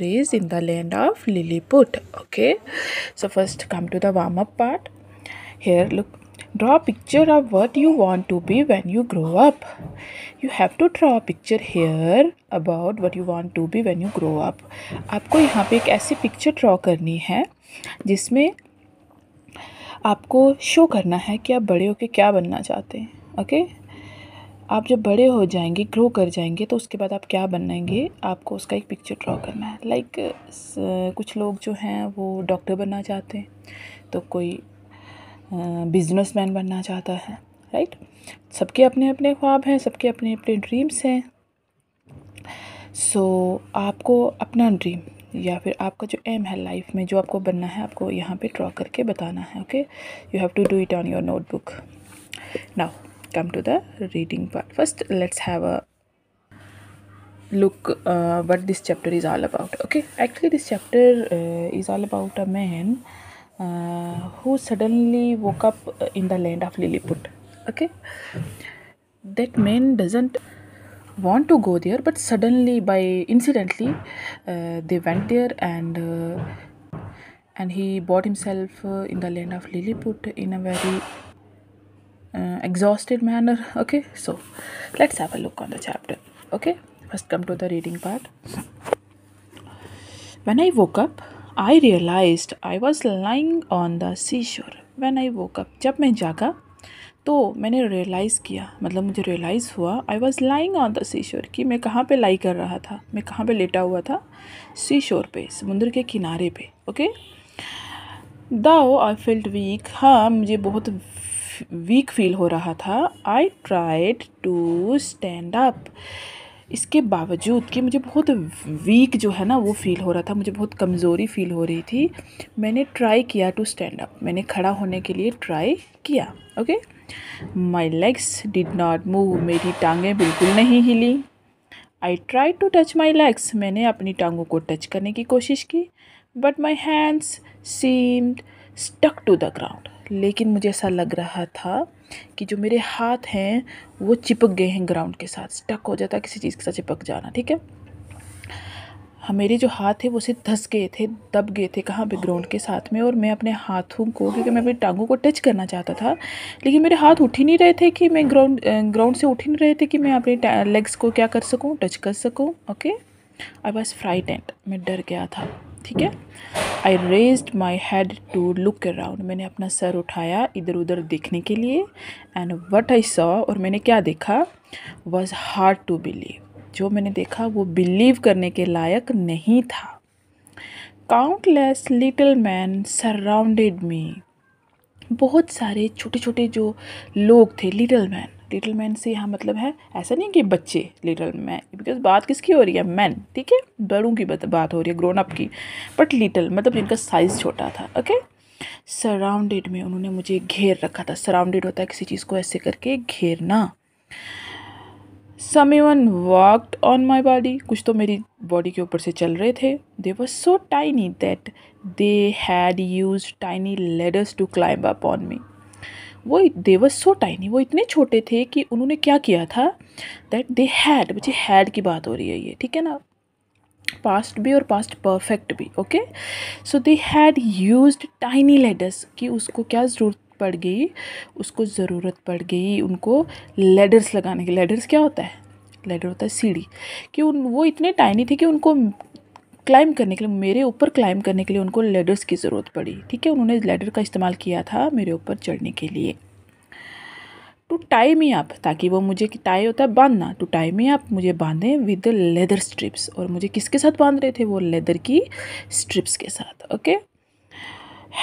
breeze in the land of Lilliput. Okay, so first come to the warm up part. Here, look, draw a picture of what you want to be when you grow up. You have to draw a picture here about what you want to be when you grow up. आपको यहाँ पे एक ऐसी picture draw करनी है जिसमें आपको show करना है कि आप बड़े होकर क्या बनना चाहते हैं ओके okay? आप जब बड़े हो जाएंगे ग्रो कर जाएंगे तो उसके बाद आप क्या बनाएंगे आपको उसका एक पिक्चर ड्रॉ करना है लाइक like, कुछ लोग जो हैं वो डॉक्टर बनना चाहते हैं तो कोई बिजनेस uh, बनना चाहता है राइट सबके अपने अपने ख्वाब हैं सबके अपने अपने ड्रीम्स हैं सो so, आपको अपना ड्रीम या फिर आपका जो एम है लाइफ में जो आपको बनना है आपको यहाँ पे ड्रॉ करके बताना है okay you have to do it on your notebook now come to the reading part first let's have a look uh, what this chapter is all about okay actually this chapter uh, is all about a man uh, who suddenly woke up in the land of lilliput okay that man doesn't want to go there but suddenly by incidentally uh, they went there and uh, and he bought himself uh, in the land of lilliput in a very uh, exhausted manner okay so let's have a look on the chapter okay first come to the reading part when i woke up i realized i was lying on the seashore when i woke up jab main jaga तो मैंने realise किया मतलब मुझे realise हुआ I was lying on the sea shore कि मैं कहाँ पे लाई कर रहा था मैं कहाँ पे लेटा हुआ था सी शोर पे समुद्र के किनारे पे ओके दाओ आई फील्ड वीक हाँ मुझे बहुत वीक फील हो रहा था I tried to stand up इसके बावजूद कि मुझे बहुत वीक जो है ना वो फील हो रहा था मुझे बहुत कमज़ोरी फील हो रही थी मैंने ट्राई किया टू स्टैंड अप मैंने खड़ा होने के लिए ट्राई किया okay my legs did not move मेरी टांगें बिल्कुल नहीं हिली I try to touch my legs मैंने अपनी टांगों को टच करने की कोशिश की but my hands seemed stuck to the ground लेकिन मुझे ऐसा लग रहा था कि जो मेरे हाथ हैं वो चिपक गए हैं ग्राउंड के साथ स्टक हो जाता किसी चीज़ के साथ चिपक जाना ठीक है हाँ, मेरे जो हाथ थे वो सिर्फ धस गए थे दब गए थे कहाँ पे ग्राउंड के साथ में और मैं अपने हाथों को क्योंकि मैं अपनी टांगों को टच करना चाहता था लेकिन मेरे हाथ उठ ही नहीं रहे थे कि मैं ग्राउंड ग्राउंड से उठ ही नहीं रहे थे कि मैं अपने लेग्स को क्या कर सकूँ टच कर सकूँ ओके आई वॉज फ्राइडेंट मैं डर गया था ठीक है I raised my head to look around मैंने अपना सर उठाया इधर उधर देखने के लिए एंड वट आई सॉ और मैंने क्या देखा वॉज हार्ड टू बिलीव जो मैंने देखा वो बिलीव करने के लायक नहीं था countless little man surrounded me बहुत सारे छोटे छोटे जो लोग थे लिटिल मैन लिटिल मैन से यहाँ मतलब है ऐसा नहीं कि बच्चे लिटिल मैन बिकॉज बात किसकी हो रही है मैन ठीक है बड़ों की बात हो रही है ग्रोन अप की बट लिटिल मतलब जिनका साइज़ छोटा था ओके सराउंडेड में उन्होंने मुझे घेर रखा था सराउंडेड होता है किसी चीज़ को ऐसे करके घेरना someone walked on my body कुछ तो मेरी बॉडी के ऊपर से चल रहे थे they was so tiny that they had used tiny ladders to climb up on me वो देवर सो टाइनी वो इतने छोटे थे कि उन्होंने क्या किया था दैट दे हैड मुझे हैड की बात हो रही है ये ठीक है ना पास्ट भी और पास्ट परफेक्ट भी okay so they had used tiny ladders कि उसको क्या ज़रूरत पड़ गई उसको ज़रूरत पड़ गई उनको लेडर्स लगाने के लेडर्स क्या होता है लेडर होता है सीढ़ी कि उन वो इतने टाइनी थे कि उनको क्लाइम करने के लिए मेरे ऊपर क्लाइम करने के लिए उनको लेडर्स की ज़रूरत पड़ी ठीक है उन्होंने लेडर का इस्तेमाल किया था मेरे ऊपर चढ़ने के लिए टू टाई मी आप ताकि वो मुझे टाई होता है बांधना टू टाई मी आप मुझे बांधें विद लेदर स्ट्रिप्स और मुझे किसके साथ बांध रहे थे वो लेदर की स्ट्रिप्स के साथ okay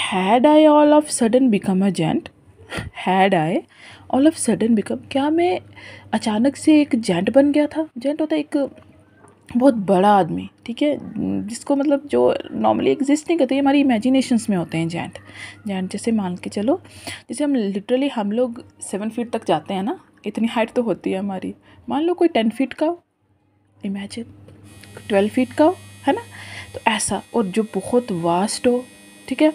had I all of sudden become a giant had I all of sudden become क्या मैं अचानक से एक जेंट बन गया था जेंट होता है एक बहुत बड़ा आदमी ठीक है जिसको मतलब जो नॉर्मली एग्जिस्ट नहीं करते ये हमारी इमेजिनेशंस में होते हैं जैंट जैंट जैसे मान के चलो जैसे हम लिटरली हम लोग सेवन फीट तक जाते हैं ना इतनी हाइट तो होती है हमारी मान लो कोई टेन फीट का इमेजिन ट्वेल्व फीट का हो है ना तो ऐसा और जो बहुत वास्ट हो ठीक है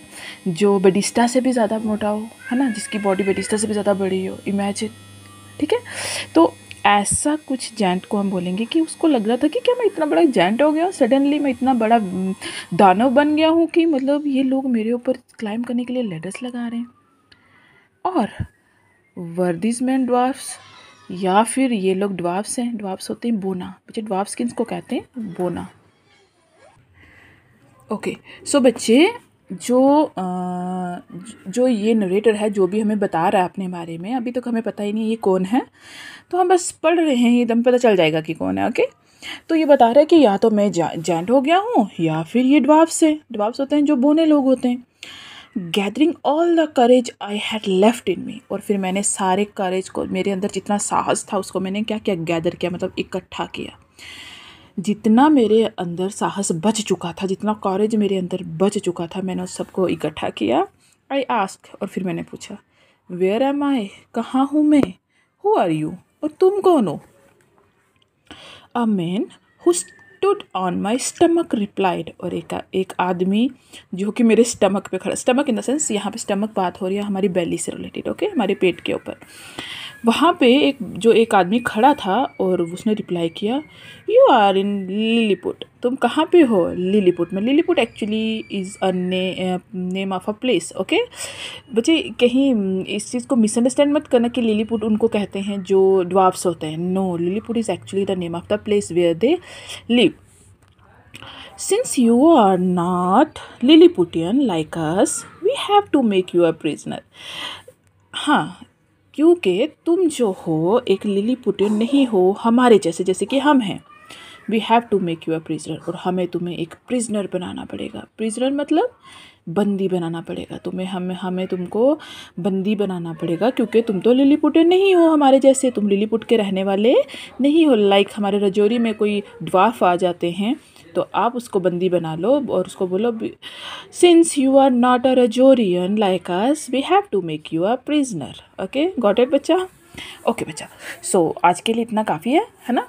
जो बडिस्टा से भी ज़्यादा मोटा हो है ना जिसकी बॉडी बडिस्टा से भी ज़्यादा बड़ी हो इमेजिन ठीक है तो ऐसा कुछ जेंट को हम बोलेंगे कि उसको लग रहा था कि क्या मैं इतना बड़ा जेंट हो गया हूँ सडनली मैं इतना बड़ा दानव बन गया हूँ कि मतलब ये लोग मेरे ऊपर क्लाइम करने के लिए लेडर्स लगा रहे हैं और वर्दीज मैन ड्वार्फ्स या फिर ये लोग ड्वाफ्स हैं ड्वाफ्स होते हैं बोना बच्चे ड्वाफ किन्स को कहते हैं बोना ओके सो बच्चे जो जो ये नरेटर है जो भी हमें बता रहा है अपने बारे में अभी तक हमें पता ही नहीं ये कौन है तो हम बस पढ़ रहे हैं एकदम पता चल जाएगा कि कौन है ओके तो ये बता रहा है कि या तो मैं जैंट हो गया हूँ या फिर ये ड्वाफ्स से ड्वाफ्स होते हैं जो बोने लोग होते हैं gathering all the courage I had left in me और फिर मैंने सारे करेज को मेरे अंदर जितना साहस था उसको मैंने क्या क्या गैदर किया मतलब इकट्ठा किया जितना मेरे अंदर साहस बच चुका था जितना कॉरेज मेरे अंदर बच चुका था मैंने उस सबको इकट्ठा किया आई आस्क और फिर मैंने पूछा वेयर एम आई कहाँ हूँ मैं हु आर यू और तुम कौन हो a man who stood on my stomach replied और एक एक आदमी जो कि मेरे स्टमक पे खड़ा स्टमक इन द सेंस यहाँ पे स्टमक बात हो रही है हमारी बेली से रिलेटेड ओके हमारे पेट के ऊपर वहाँ पे एक जो एक आदमी खड़ा था और उसने रिप्लाई किया यू आर इन लिलीपुट तुम कहाँ पे हो लिलीपुट में Lilliput actually is a name of a place okay बच्चे कहीं इस चीज़ को मिसअंडरस्टैंड मत करना कि लिलीपुट उनको कहते हैं जो ड्वाफ्स होते हैं no Lilliput is actually the name of the place where they live since you are not Lilliputian like us we have to make you a prisoner हाँ क्योंकि तुम जो हो एक लिली पुटिन नहीं हो हमारे जैसे जैसे कि हम हैं we have to make you a prisoner और हमें तुम्हें एक प्रिजनर बनाना पड़ेगा प्रिजनर मतलब बंदी बनाना पड़ेगा तुम्हें हमें हमें तुमको बंदी बनाना पड़ेगा क्योंकि तुम तो लिली पुटे नहीं हो हमारे जैसे तुम लिली पुट के रहने वाले नहीं हो लाइक हमारे रजौरी में कोई ड्वाफ आ जाते हैं तो आप उसको बंदी बना लो और उसको बोलो since you are not a रजोरियन like us we have to make you a prisoner okay got it बच्चा ओके okay, बच्चा सो so, आज के लिए इतना काफ़ी है है ना